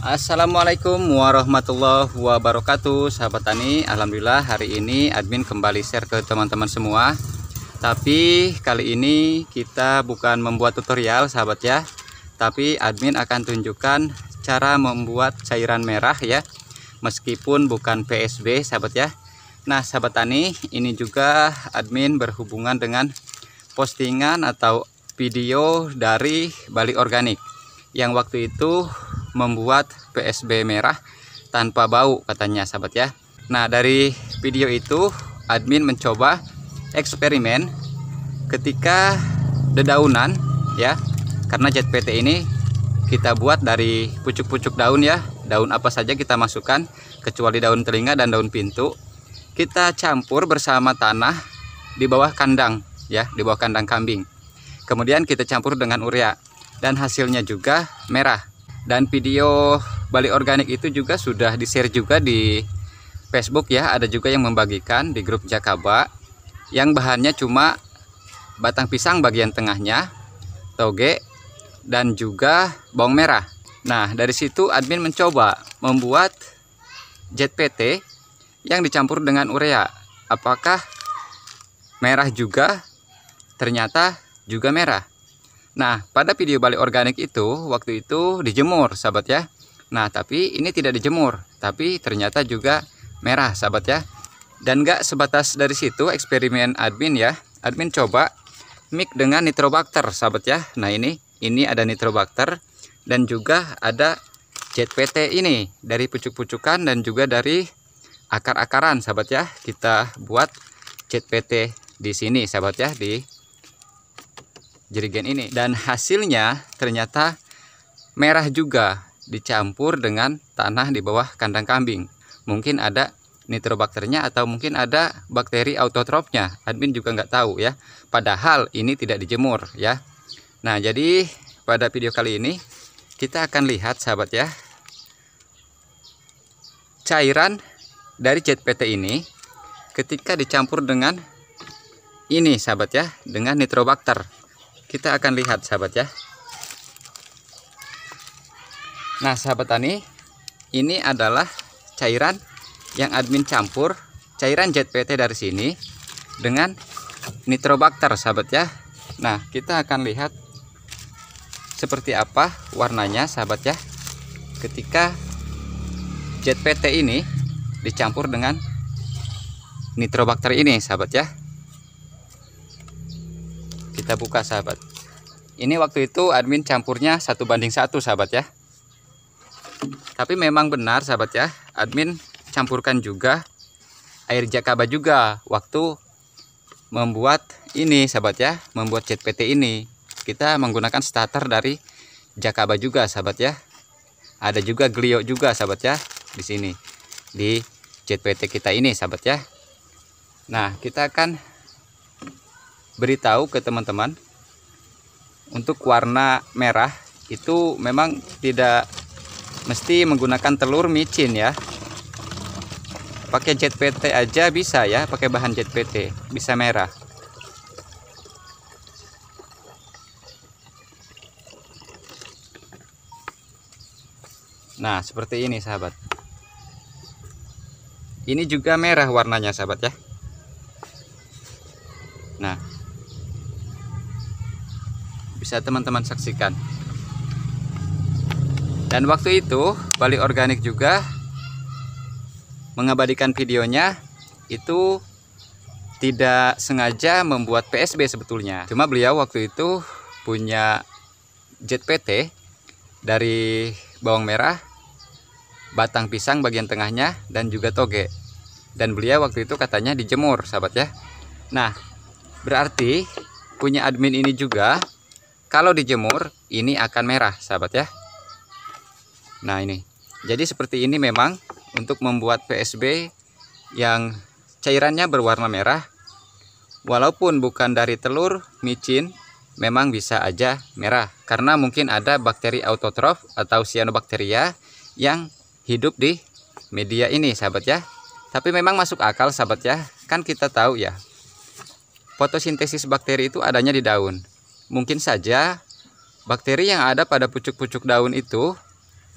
Assalamualaikum warahmatullahi wabarakatuh sahabat tani Alhamdulillah hari ini admin kembali share ke teman-teman semua tapi kali ini kita bukan membuat tutorial sahabat ya tapi admin akan tunjukkan cara membuat cairan merah ya meskipun bukan PSB sahabat ya nah sahabat tani ini juga admin berhubungan dengan postingan atau video dari Bali Organik yang waktu itu membuat PSB merah tanpa bau katanya sahabat ya Nah dari video itu admin mencoba eksperimen ketika dedaunan ya karena jet pt ini kita buat dari pucuk-pucuk daun ya daun apa saja kita masukkan kecuali daun telinga dan daun pintu kita campur bersama tanah di bawah kandang ya di bawah kandang kambing kemudian kita campur dengan urea dan hasilnya juga merah dan video Bali Organik itu juga sudah di-share juga di Facebook ya ada juga yang membagikan di grup Jakaba yang bahannya cuma batang pisang bagian tengahnya toge dan juga bawang merah nah dari situ admin mencoba membuat ZPT yang dicampur dengan urea apakah merah juga ternyata juga merah Nah, pada video balik organik itu waktu itu dijemur, sahabat ya. Nah, tapi ini tidak dijemur, tapi ternyata juga merah, sahabat ya. Dan gak sebatas dari situ eksperimen admin ya. Admin coba mix dengan nitrobakter, sahabat ya. Nah, ini ini ada nitrobakter dan juga ada JPT ini dari pucuk-pucukan dan juga dari akar-akaran, sahabat ya. Kita buat JPT di sini, sahabat ya, di jerigen ini dan hasilnya ternyata merah juga dicampur dengan tanah di bawah kandang kambing mungkin ada nitrobakternya atau mungkin ada bakteri autotropnya. admin juga nggak tahu ya padahal ini tidak dijemur ya nah jadi pada video kali ini kita akan lihat sahabat ya cairan dari PT ini ketika dicampur dengan ini sahabat ya dengan nitrobakter kita akan lihat sahabat ya nah sahabat tani ini adalah cairan yang admin campur cairan ZPT dari sini dengan nitrobakter sahabat ya nah kita akan lihat seperti apa warnanya sahabat ya ketika ZPT ini dicampur dengan nitrobakter ini sahabat ya kita buka sahabat ini waktu itu admin campurnya satu banding satu sahabat ya tapi memang benar sahabat ya admin campurkan juga air jakaba juga waktu membuat ini sahabat ya membuat CPT ini kita menggunakan starter dari jakaba juga sahabat ya ada juga glio juga sahabat ya di sini di CPT kita ini sahabat ya Nah kita akan beritahu ke teman-teman untuk warna merah itu memang tidak mesti menggunakan telur micin ya pakai jet PT aja bisa ya pakai bahan jet PT bisa merah nah seperti ini sahabat ini juga merah warnanya sahabat ya bisa teman-teman saksikan dan waktu itu Bali Organik juga mengabadikan videonya itu tidak sengaja membuat PSB sebetulnya cuma beliau waktu itu punya JPT dari bawang merah batang pisang bagian tengahnya dan juga toge dan beliau waktu itu katanya dijemur sahabat ya nah berarti punya admin ini juga kalau dijemur, ini akan merah, sahabat ya. Nah, ini. Jadi seperti ini memang untuk membuat PSB yang cairannya berwarna merah. Walaupun bukan dari telur micin, memang bisa aja merah karena mungkin ada bakteri autotrof atau cyanobacteria yang hidup di media ini, sahabat ya. Tapi memang masuk akal, sahabat ya. Kan kita tahu ya, fotosintesis bakteri itu adanya di daun mungkin saja bakteri yang ada pada pucuk-pucuk daun itu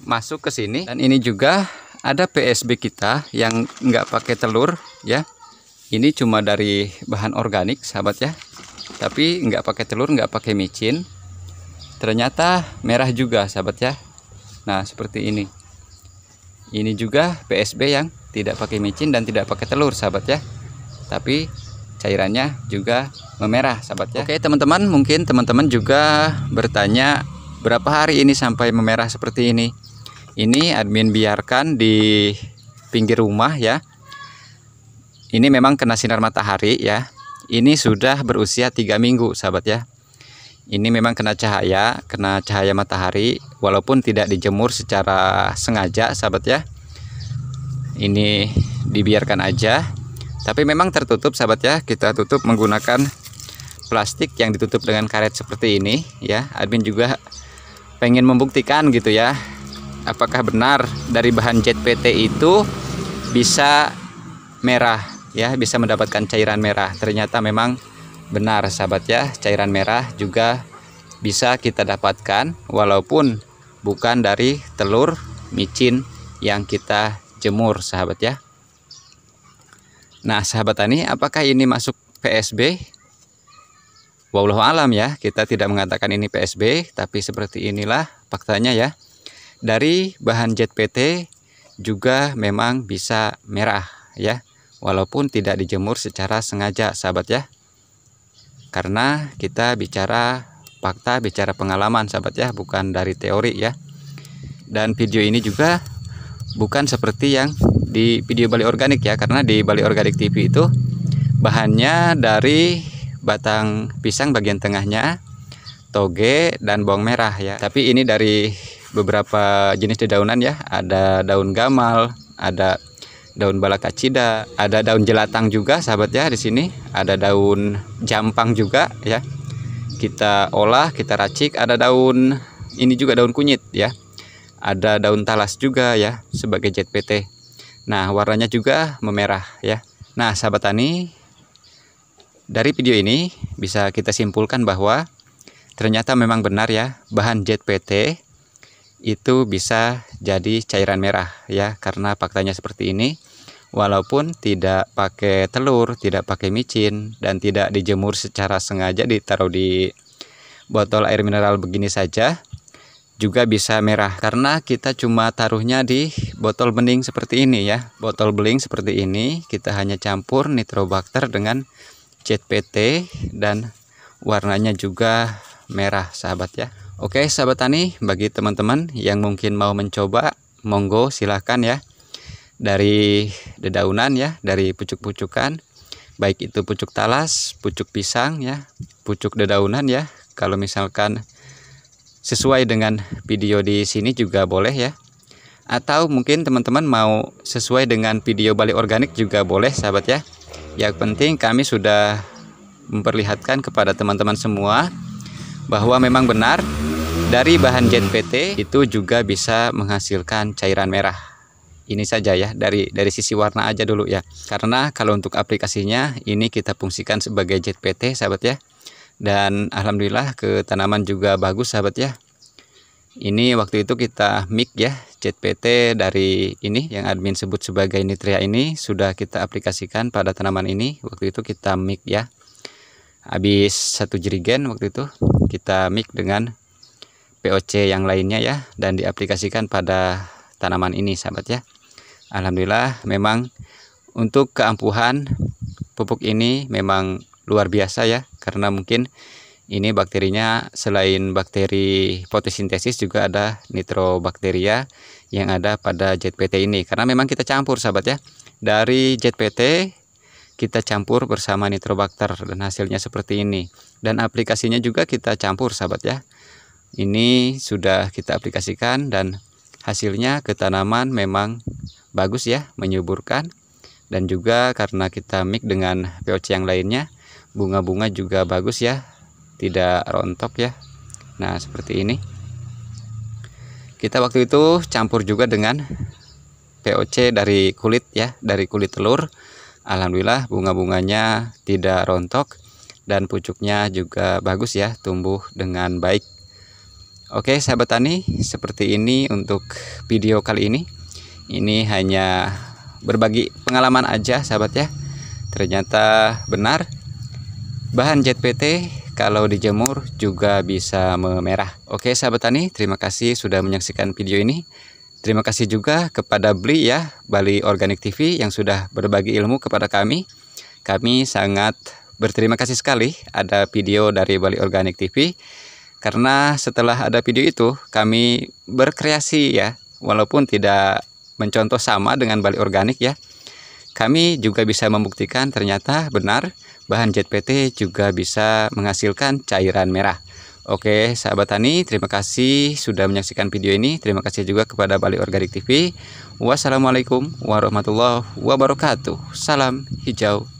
masuk ke sini dan ini juga ada PSB kita yang nggak pakai telur ya ini cuma dari bahan organik sahabat ya tapi nggak pakai telur nggak pakai micin ternyata merah juga sahabat ya nah seperti ini ini juga PSB yang tidak pakai micin dan tidak pakai telur sahabat ya tapi cairannya juga memerah sahabat ya oke teman-teman mungkin teman-teman juga bertanya berapa hari ini sampai memerah seperti ini ini admin biarkan di pinggir rumah ya ini memang kena sinar matahari ya ini sudah berusia tiga minggu sahabat ya ini memang kena cahaya, kena cahaya matahari walaupun tidak dijemur secara sengaja sahabat ya. Ini dibiarkan aja. Tapi memang tertutup sahabat ya, kita tutup menggunakan plastik yang ditutup dengan karet seperti ini ya admin juga pengen membuktikan gitu ya apakah benar dari bahan jet PT itu bisa merah ya bisa mendapatkan cairan merah ternyata memang benar sahabat ya cairan merah juga bisa kita dapatkan walaupun bukan dari telur micin yang kita jemur sahabat ya Nah sahabat tani apakah ini masuk PSB Wallahu alam ya, kita tidak mengatakan ini PSB, tapi seperti inilah faktanya ya. Dari bahan jet PT juga memang bisa merah ya, walaupun tidak dijemur secara sengaja sahabat ya. Karena kita bicara fakta, bicara pengalaman sahabat ya, bukan dari teori ya. Dan video ini juga bukan seperti yang di video Bali Organik ya, karena di Bali Organik TV itu bahannya dari batang pisang bagian tengahnya toge dan bawang merah ya tapi ini dari beberapa jenis dedaunan ya ada daun gamal ada daun balakacida ada daun jelatang juga sahabat ya di sini ada daun jampang juga ya kita olah kita racik ada daun ini juga daun kunyit ya ada daun talas juga ya sebagai JPT nah warnanya juga memerah ya nah sahabat tani dari video ini bisa kita simpulkan bahwa ternyata memang benar ya bahan JPT itu bisa jadi cairan merah ya karena faktanya seperti ini walaupun tidak pakai telur, tidak pakai micin dan tidak dijemur secara sengaja ditaruh di botol air mineral begini saja juga bisa merah karena kita cuma taruhnya di botol bening seperti ini ya botol beling seperti ini kita hanya campur nitrobakter dengan cat PT dan warnanya juga merah sahabat ya Oke sahabat tani bagi teman-teman yang mungkin mau mencoba monggo silahkan ya dari dedaunan ya dari pucuk-pucukan baik itu pucuk talas pucuk pisang ya pucuk dedaunan ya kalau misalkan sesuai dengan video di sini juga boleh ya atau mungkin teman-teman mau sesuai dengan video balik organik juga boleh sahabat ya yang penting kami sudah memperlihatkan kepada teman-teman semua bahwa memang benar dari bahan jet PT itu juga bisa menghasilkan cairan merah. Ini saja ya dari dari sisi warna aja dulu ya. Karena kalau untuk aplikasinya ini kita fungsikan sebagai jet PT sahabat ya. Dan alhamdulillah ke tanaman juga bagus sahabat ya ini waktu itu kita mic ya CPT dari ini yang admin sebut sebagai nitria ini sudah kita aplikasikan pada tanaman ini waktu itu kita mic ya habis satu jerigen waktu itu kita mic dengan POC yang lainnya ya dan diaplikasikan pada tanaman ini sahabat ya Alhamdulillah memang untuk keampuhan pupuk ini memang luar biasa ya karena mungkin ini bakterinya selain bakteri fotosintesis juga ada nitrobakteria yang ada pada JPT ini karena memang kita campur sahabat ya dari JPT kita campur bersama nitrobakter dan hasilnya seperti ini dan aplikasinya juga kita campur sahabat ya ini sudah kita aplikasikan dan hasilnya ke tanaman memang bagus ya menyuburkan dan juga karena kita mix dengan POC yang lainnya bunga-bunga juga bagus ya tidak rontok ya nah seperti ini kita waktu itu campur juga dengan POC dari kulit ya dari kulit telur Alhamdulillah bunga-bunganya tidak rontok dan pucuknya juga bagus ya tumbuh dengan baik Oke sahabat tani seperti ini untuk video kali ini ini hanya berbagi pengalaman aja sahabat ya ternyata benar bahan JPT kalau dijemur juga bisa memerah. Oke sahabat tani, terima kasih sudah menyaksikan video ini. Terima kasih juga kepada Bli ya, Bali Organic TV yang sudah berbagi ilmu kepada kami. Kami sangat berterima kasih sekali ada video dari Bali Organic TV. Karena setelah ada video itu, kami berkreasi ya, walaupun tidak mencontoh sama dengan Bali Organic ya. Kami juga bisa membuktikan ternyata benar bahan JPT juga bisa menghasilkan cairan merah. Oke, sahabat tani, terima kasih sudah menyaksikan video ini. Terima kasih juga kepada Bali Organik TV. Wassalamualaikum warahmatullahi wabarakatuh. Salam hijau.